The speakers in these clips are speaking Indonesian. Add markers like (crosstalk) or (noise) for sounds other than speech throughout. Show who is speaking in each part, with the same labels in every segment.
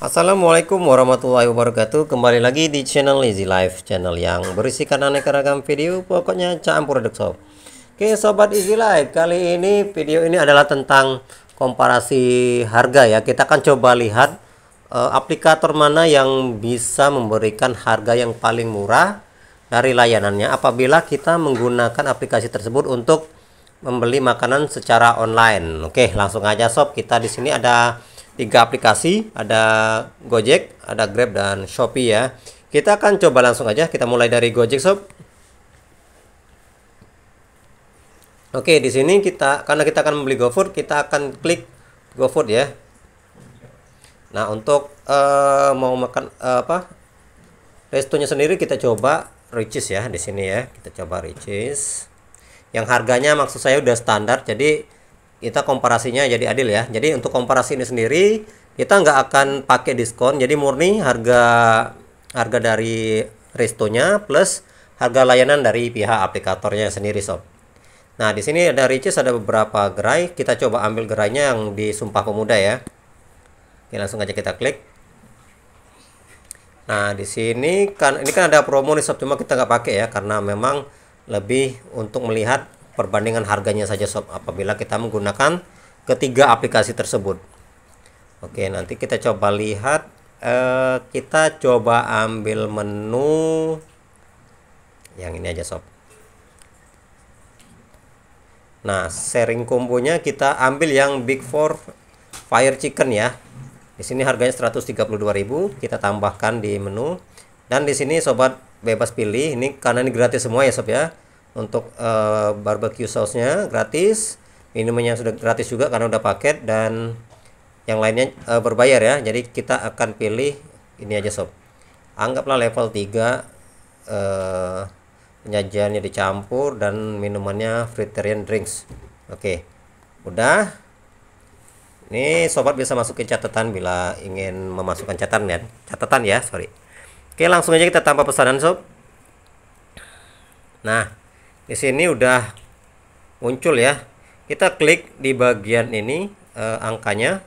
Speaker 1: Assalamualaikum warahmatullahi wabarakatuh Kembali lagi di channel Easy Life Channel yang berisikan aneka ragam video Pokoknya campur aduk sob Oke sobat Easy Life Kali ini video ini adalah tentang Komparasi harga ya Kita akan coba lihat uh, Aplikator mana yang bisa memberikan Harga yang paling murah Dari layanannya apabila kita Menggunakan aplikasi tersebut untuk Membeli makanan secara online Oke langsung aja sob kita di sini ada tiga aplikasi, ada Gojek, ada Grab dan Shopee ya. Kita akan coba langsung aja, kita mulai dari Gojek Sob. Oke, di sini kita karena kita akan membeli GoFood, kita akan klik GoFood ya. Nah, untuk uh, mau makan uh, apa? Restonya sendiri kita coba Ricis ya di sini ya. Kita coba Ricis. Yang harganya maksud saya udah standar, jadi kita komparasinya jadi adil ya. Jadi untuk komparasi ini sendiri kita nggak akan pakai diskon. Jadi murni harga harga dari restonya plus harga layanan dari pihak aplikatornya sendiri sob. Nah di sini ada ricis ada beberapa gerai. Kita coba ambil gerainya yang di Sumpah Pemuda ya. Oke, langsung aja kita klik. Nah di sini kan ini kan ada promo nih sob cuma kita nggak pakai ya karena memang lebih untuk melihat perbandingan harganya saja sob apabila kita menggunakan ketiga aplikasi tersebut oke nanti kita coba lihat eh, kita coba ambil menu yang ini aja sob nah sharing kombonya kita ambil yang big four fire chicken ya di sini harganya 132.000 kita tambahkan di menu dan di sini sobat bebas pilih ini karena ini gratis semua ya sob ya untuk uh, barbecue sausnya gratis minumannya sudah gratis juga karena udah paket dan yang lainnya uh, berbayar ya jadi kita akan pilih ini aja sob anggaplah level 3 uh, eh, penyajiannya dicampur dan minumannya vegetarian drinks oke okay. udah ini sobat bisa masukin catatan bila ingin memasukkan catatan ya catatan ya sorry oke langsung aja kita tambah pesanan sob nah di sini udah muncul ya kita klik di bagian ini e, angkanya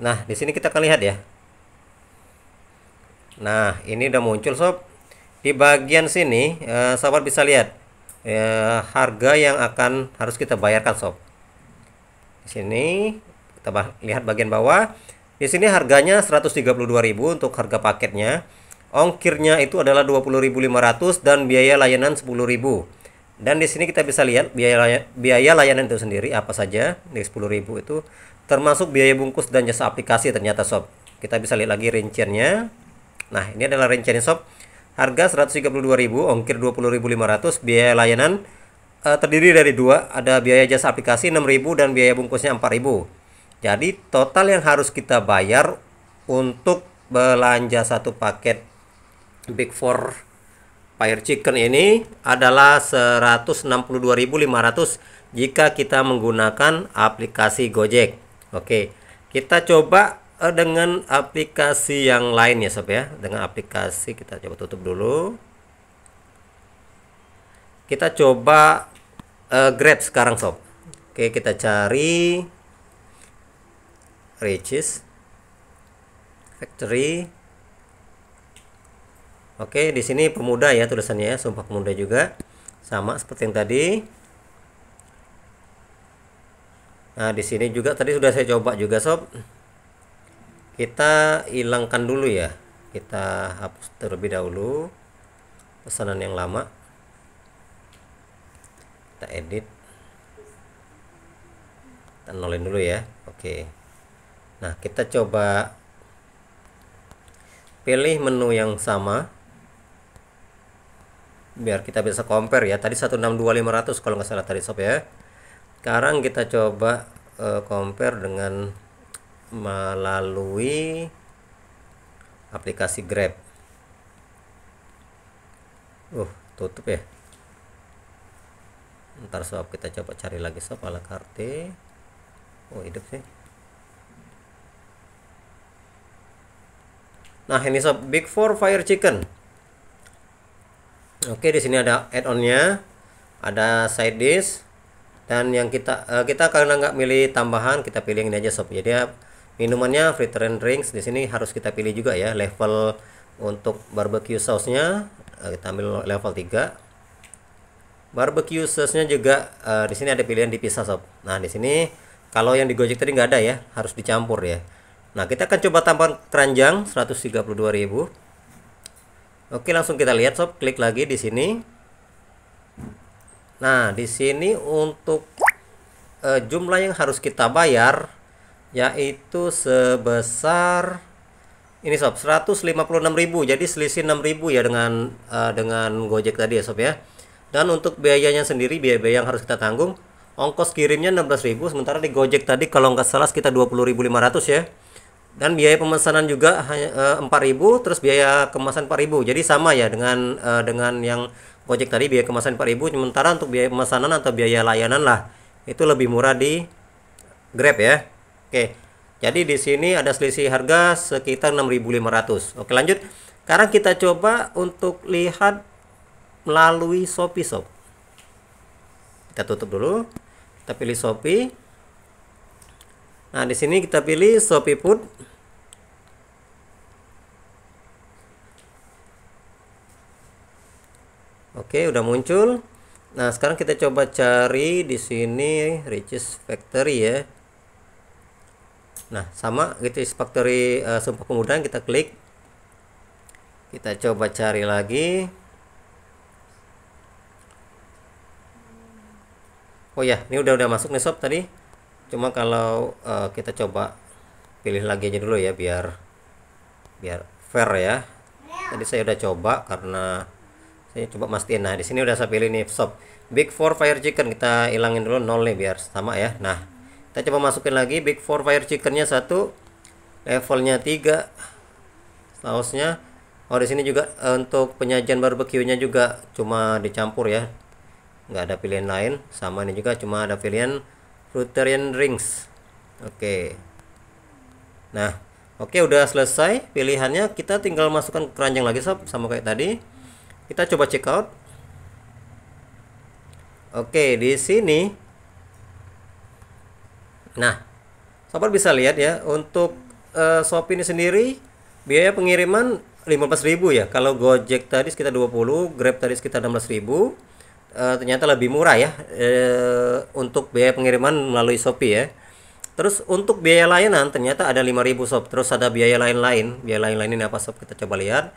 Speaker 1: nah di sini kita akan lihat ya nah ini udah muncul sob di bagian sini eh, sahabat bisa lihat eh, harga yang akan harus kita bayarkan sob di sini kita lihat bagian bawah di sini harganya 132.000 untuk harga paketnya ongkirnya itu adalah 20.500 dan biaya layanan 10.000 dan di sini kita bisa lihat biaya layan, biaya layanan itu sendiri apa saja Di 10.000 itu termasuk biaya bungkus dan jasa aplikasi ternyata sob. Kita bisa lihat lagi rinciannya. Nah, ini adalah rinciannya sob. Harga 132.000, ongkir 20.500, biaya layanan e, terdiri dari dua, ada biaya jasa aplikasi 6.000 dan biaya bungkusnya 4.000. Jadi total yang harus kita bayar untuk belanja satu paket Big Four Fire Chicken ini adalah 162.500 jika kita menggunakan aplikasi Gojek. Oke, kita coba eh, dengan aplikasi yang lain ya sob ya. Dengan aplikasi kita coba tutup dulu. Kita coba uh, Grab sekarang sob. Oke, kita cari Riches Factory Oke, di sini pemuda ya tulisannya ya, sumpah pemuda juga. Sama seperti yang tadi. Nah, di sini juga tadi sudah saya coba juga, sob. Kita hilangkan dulu ya. Kita hapus terlebih dahulu pesanan yang lama. Kita edit. Kita nolin dulu ya. Oke. Nah, kita coba pilih menu yang sama biar kita bisa compare ya tadi 162500 kalau nggak salah tadi sob ya sekarang kita coba uh, compare dengan melalui aplikasi Grab uh tutup ya ntar sob kita coba cari lagi sob ala karte oh hidup sih nah ini sob Big Four Fire Chicken Oke, di sini ada add-onnya, ada side dish, dan yang kita eh, kita karena nggak milih tambahan, kita pilih yang ini aja sob. Jadi ya, minumannya free trend drinks di sini harus kita pilih juga ya level untuk barbecue sausnya nya eh, kita ambil level 3 barbecue sausnya juga eh, di sini ada pilihan dipisah sob. Nah di sini kalau yang di Gojek tadi nggak ada ya harus dicampur ya. Nah kita akan coba tambahkan keranjang ribu. Oke, langsung kita lihat sob, klik lagi di sini. Nah, di sini untuk e, jumlah yang harus kita bayar yaitu sebesar ini sob 156.000. Jadi selisih 6.000 ya dengan e, dengan Gojek tadi ya sob ya. Dan untuk biayanya sendiri biaya yang harus kita tanggung ongkos kirimnya 16.000 sementara di Gojek tadi kalau nggak salah sekitar 20.500 ya dan biaya pemesanan juga hanya uh, eh, 4000 terus biaya kemasan 4000 jadi sama ya dengan uh, dengan yang Gojek tadi biaya kemasan 4000 sementara untuk biaya pemesanan atau biaya layanan lah itu lebih murah di Grab ya oke jadi di sini ada selisih harga sekitar 6500 oke lanjut sekarang kita coba untuk lihat melalui Shopee Shop kita tutup dulu kita pilih Shopee Nah, di sini kita pilih Shopee Food. Oke, udah muncul. Nah, sekarang kita coba cari di sini Riches Factory ya. Nah, sama gitu Factory uh, Sumpah Pemuda kita klik. Kita coba cari lagi. Oh ya, ini udah udah masuk nih sob tadi cuma kalau uh, kita coba pilih lagi aja dulu ya biar biar fair ya tadi saya udah coba karena saya coba mastiin nah di sini udah saya pilih nih shop big four fire chicken kita hilangin dulu nol nih biar sama ya nah kita coba masukin lagi big four fire chickennya satu levelnya tiga sausnya oh di sini juga eh, untuk penyajian barbeque-nya juga cuma dicampur ya nggak ada pilihan lain sama ini juga cuma ada pilihan Fruterian Rings oke nah oke udah selesai pilihannya kita tinggal masukkan keranjang lagi sob sama kayak tadi kita coba check out oke di sini nah sobat bisa lihat ya untuk uh, eh, Shopee ini sendiri biaya pengiriman 15.000 ya kalau Gojek tadi sekitar 20 Grab tadi sekitar 16.000 e, ternyata lebih murah ya e, untuk biaya pengiriman melalui Shopee ya. Terus untuk biaya layanan ternyata ada 5000 sob. Terus ada biaya lain-lain. Biaya lain-lain ini apa sob? Kita coba lihat.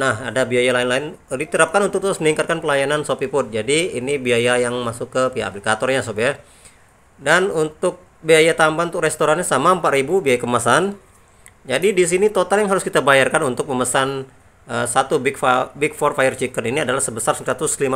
Speaker 1: Nah, ada biaya lain-lain diterapkan untuk terus meningkatkan pelayanan Shopee Food. Jadi ini biaya yang masuk ke pihak aplikatornya sob ya. Dan untuk biaya tambahan untuk restorannya sama 4000 biaya kemasan. Jadi di sini total yang harus kita bayarkan untuk memesan Eh, satu Big, Big Four Fire Chicken ini adalah sebesar 158.000.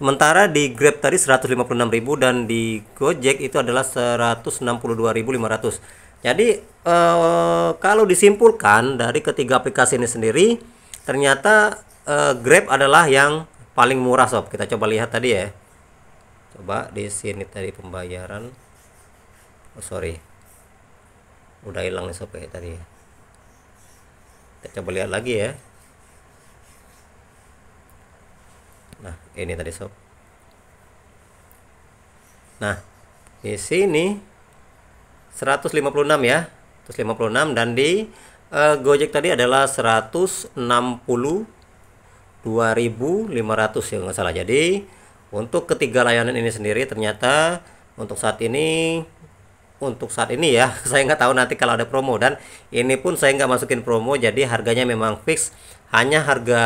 Speaker 1: Sementara di Grab tadi 156.000 dan di Gojek itu adalah 162.500. Jadi uh, kalau disimpulkan dari ketiga aplikasi ini sendiri ternyata uh, Grab adalah yang paling murah sob. Kita coba lihat tadi ya. Coba di sini tadi pembayaran. Oh sorry. Udah hilang nih sob ya tadi ya kita coba lihat lagi ya nah ini tadi sob nah di sini 156 ya 156 dan di uh, Gojek tadi adalah 162.500 ya nggak salah jadi untuk ketiga layanan ini sendiri ternyata untuk saat ini untuk saat ini ya (laughs) saya nggak tahu nanti kalau ada promo dan ini pun saya nggak masukin promo jadi harganya memang fix hanya harga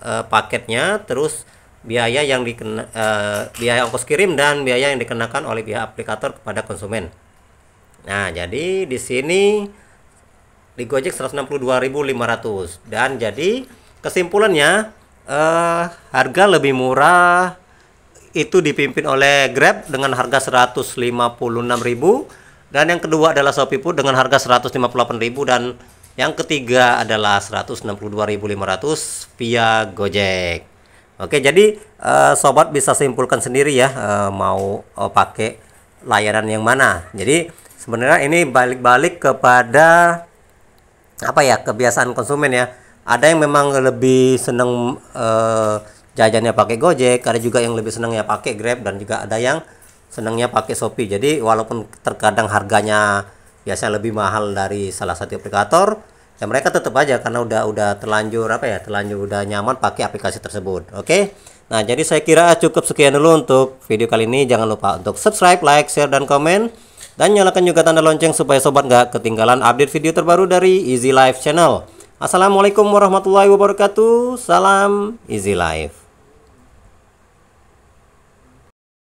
Speaker 1: e, paketnya terus biaya yang dikena e, biaya ongkos kirim dan biaya yang dikenakan oleh pihak aplikator kepada konsumen. Nah, jadi di sini di Gojek 162.500 dan jadi kesimpulannya eh, harga lebih murah itu dipimpin oleh Grab dengan harga 156.000 dan yang kedua adalah Shopee Food dengan harga 158.000 dan yang ketiga adalah 162.500 via Gojek. Oke, jadi uh, sobat bisa simpulkan sendiri ya uh, mau uh, pakai layanan yang mana. Jadi sebenarnya ini balik-balik kepada apa ya kebiasaan konsumen ya. Ada yang memang lebih seneng uh, jajannya pakai Gojek, ada juga yang lebih seneng ya pakai Grab dan juga ada yang senangnya pakai Shopee. Jadi walaupun terkadang harganya biasanya lebih mahal dari salah satu aplikator, ya mereka tetap aja karena udah udah terlanjur apa ya, terlanjur udah nyaman pakai aplikasi tersebut. Oke. Nah, jadi saya kira cukup sekian dulu untuk video kali ini. Jangan lupa untuk subscribe, like, share dan komen dan nyalakan juga tanda lonceng supaya sobat nggak ketinggalan update video terbaru dari Easy Life Channel. Assalamualaikum warahmatullahi wabarakatuh. Salam Easy Life.